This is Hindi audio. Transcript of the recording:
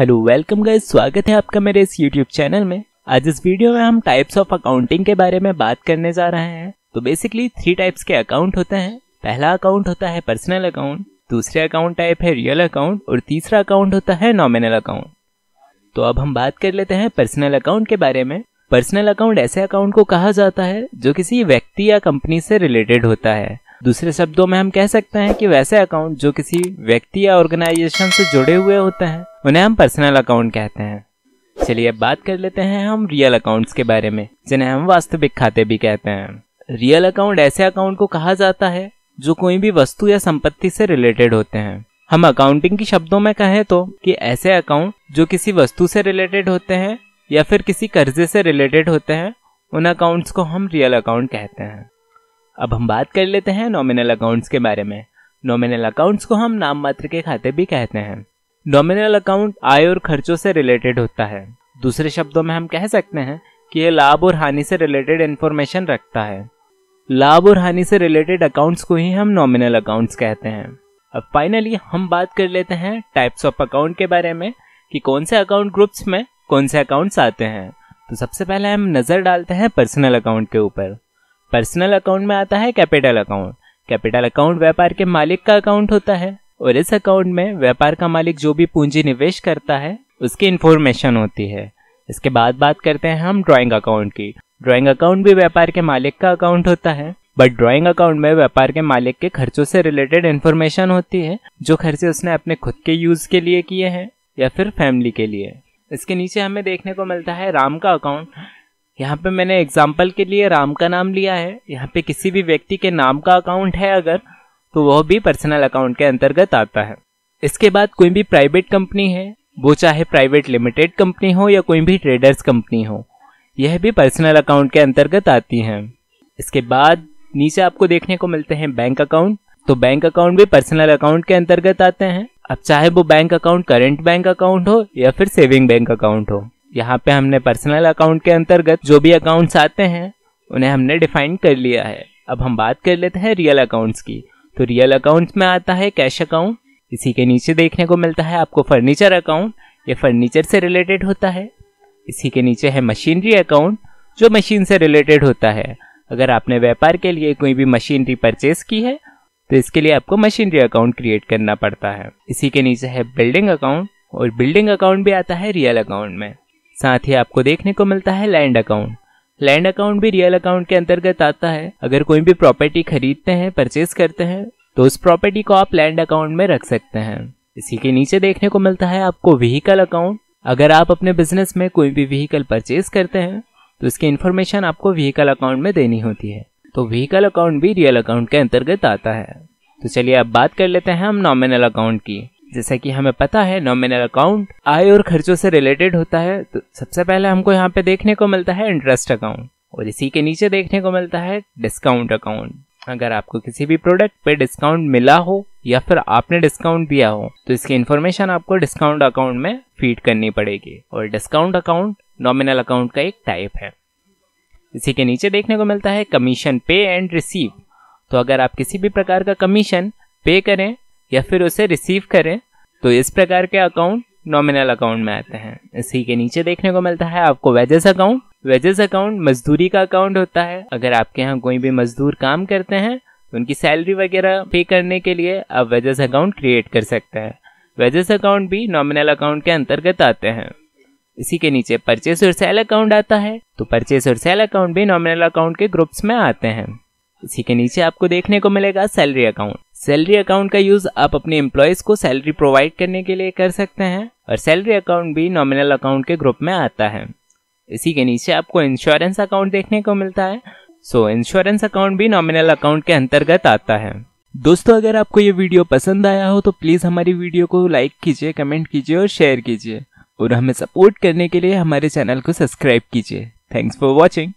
हेलो वेलकम गाइस स्वागत है आपका मेरे इस यूट्यूब चैनल में आज इस वीडियो में हम टाइप्स ऑफ अकाउंटिंग के बारे में बात करने जा रहे हैं तो बेसिकली थ्री टाइप्स के अकाउंट होते हैं पहला अकाउंट होता है पर्सनल अकाउंट दूसरे अकाउंट टाइप है रियल अकाउंट और तीसरा अकाउंट होता है नॉमिनल अकाउंट तो अब हम बात कर लेते हैं पर्सनल अकाउंट के बारे में पर्सनल अकाउंट ऐसे अकाउंट को कहा जाता है जो किसी व्यक्ति या कंपनी से रिलेटेड होता है दूसरे शब्दों में हम कह सकते हैं कि वैसे अकाउंट जो किसी व्यक्ति या ऑर्गेनाइजेशन से जुड़े हुए होते हैं उन्हें हम पर्सनल अकाउंट कहते हैं चलिए अब बात कर लेते हैं हम रियल अकाउंट्स के बारे में जिन्हें हम वास्तविक खाते भी कहते हैं रियल अकाउंट ऐसे अकाउंट को कहा जाता है जो कोई भी वस्तु या संपत्ति से रिलेटेड होते हैं हम अकाउंटिंग के शब्दों में कहें तो कि ऐसे अकाउंट जो किसी वस्तु से रिलेटेड होते हैं या फिर किसी कर्जे से रिलेटेड होते हैं उन अकाउंट्स को हम रियल अकाउंट कहते हैं अब हम बात कर लेते हैं नॉमिनल अकाउंट्स के बारे में नॉमिनल अकाउंट्स को हम नाम मात्र के खाते भी कहते हैं नॉमिनल अकाउंट आय और खर्चों से रिलेटेड होता है दूसरे शब्दों में हम कह सकते हैं कि यह लाभ और हानि से रिलेटेड इन्फॉर्मेशन रखता है लाभ और हानि से रिलेटेड अकाउंट्स को ही हम नॉमिनल अकाउंट्स कहते हैं अब फाइनली हम बात कर लेते हैं टाइप्स ऑफ अकाउंट के बारे में कि कौन से अकाउंट ग्रुप्स में कौन से अकाउंट्स आते हैं तो सबसे पहले हम नज़र डालते हैं पर्सनल अकाउंट के ऊपर पर्सनल अकाउंट में आता है कैपिटल अकाउंट कैपिटल अकाउंट व्यापार के मालिक का अकाउंट होता है और इस अकाउंट में व्यापार का मालिक जो भी पूंजी निवेश करता है उसकी इन्फॉर्मेशन होती है इसके बाद बात करते हैं हम ड्राइंग अकाउंट की ड्राइंग अकाउंट भी व्यापार के मालिक का अकाउंट होता है बट ड्राइंग अकाउंट में व्यापार के मालिक के खर्चों से रिलेटेड इन्फॉर्मेशन होती है जो खर्चे उसने अपने खुद के यूज के लिए किए हैं या फिर फैमिली के लिए इसके नीचे हमें देखने को मिलता है राम का अकाउंट यहाँ पे मैंने एग्जाम्पल के लिए राम का नाम लिया है यहाँ पे किसी भी व्यक्ति के नाम का अकाउंट है अगर तो वह भी पर्सनल अकाउंट के अंतर्गत आता है इसके बाद कोई भी प्राइवेट कंपनी है वो चाहे प्राइवेट लिमिटेड कंपनी हो या कोई भी ट्रेडर्स कंपनी हो यह भी पर्सनल अकाउंट के अंतर्गत आती हैं इसके बाद नीचे आपको देखने को मिलते हैं बैंक अकाउंट तो बैंक अकाउंट भी पर्सनल अकाउंट के अंतर्गत आते हैं अब चाहे वो bank account current bank account हो या फिर सेविंग बैंक अकाउंट हो यहाँ पे हमने पर्सनल अकाउंट के अंतर्गत जो भी अकाउंट्स आते हैं उन्हें हमने डिफाइन कर लिया है अब हम बात कर लेते हैं रियल अकाउंट्स की तो रियल अकाउंट्स में आता है कैश अकाउंट इसी के नीचे देखने को मिलता है आपको फर्नीचर अकाउंट ये फर्नीचर से रिलेटेड होता है इसी के नीचे है मशीनरी अकाउंट जो मशीन से रिलेटेड होता है अगर आपने व्यापार के लिए कोई भी मशीनरी परचेज की है तो इसके लिए आपको मशीनरी अकाउंट क्रिएट करना पड़ता है इसी के नीचे है बिल्डिंग अकाउंट और बिल्डिंग अकाउंट भी आता है रियल अकाउंट में साथ ही आपको देखने को मिलता है लैंड अकाउंट लैंड अकाउंट भी रियल अकाउंट के अंतर्गत आता है अगर कोई भी प्रॉपर्टी खरीदते हैं परचेज करते हैं तो उस प्रॉपर्टी को आप लैंड अकाउंट में रख सकते हैं इसी के नीचे देखने को मिलता है आपको व्हीकल अकाउंट अगर आप अपने बिजनेस में कोई भी व्हीकल परचेज करते हैं तो इसकी इन्फॉर्मेशन आपको व्हीकल अकाउंट में देनी होती है तो व्हीकल अकाउंट भी रियल अकाउंट के अंतर्गत आता है तो चलिए अब बात कर लेते हैं हम नॉमिनल अकाउंट की जैसे कि हमें पता है नॉमिनल अकाउंट आय और खर्चों से रिलेटेड होता है तो सबसे पहले हमको यहाँ पे देखने को मिलता है इंटरेस्ट अकाउंट और इसी के नीचे देखने को मिलता है डिस्काउंट अकाउंट अगर आपको किसी भी प्रोडक्ट पे डिस्काउंट मिला हो या फिर आपने डिस्काउंट दिया हो तो इसकी इन्फॉर्मेशन आपको डिस्काउंट अकाउंट में फीड करनी पड़ेगी और डिस्काउंट अकाउंट नॉमिनल अकाउंट का एक टाइप है इसी के नीचे देखने को मिलता है कमीशन पे एंड रिसीव तो अगर आप किसी भी प्रकार का कमीशन पे करें या फिर उसे रिसीव करें तो इस प्रकार के अकाउंट नॉमिनल अकाउंट में आते हैं इसी के नीचे देखने को मिलता है आपको वेजेस अकाउंट वेजेस अकाउंट मजदूरी का अकाउंट होता है अगर आपके यहाँ कोई भी मजदूर काम करते हैं तो उनकी सैलरी वगैरह पे करने के लिए आप वेजेस अकाउंट क्रिएट कर सकते हैं वेजेस अकाउंट भी नॉमिनल अकाउंट के अंतर्गत आते हैं इसी के नीचे परचेस और सेल अकाउंट आता है तो परचेस और सेल अकाउंट भी नॉमिनल अकाउंट के ग्रुप्स में आते हैं इसी के नीचे आपको देखने को मिलेगा सैलरी अकाउंट सैलरी अकाउंट का यूज आप अपने एम्प्लॉयज को सैलरी प्रोवाइड करने के लिए कर सकते हैं और सैलरी अकाउंट भी नॉमिनल अकाउंट के ग्रुप में आता है इसी के नीचे आपको इंश्योरेंस अकाउंट देखने को मिलता है सो इंश्योरेंस अकाउंट भी नॉमिनल अकाउंट के अंतर्गत आता है दोस्तों अगर आपको ये वीडियो पसंद आया हो तो प्लीज़ हमारी वीडियो को लाइक कीजिए कमेंट कीजिए और शेयर कीजिए और हमें सपोर्ट करने के लिए हमारे चैनल को सब्सक्राइब कीजिए थैंक्स फॉर वॉचिंग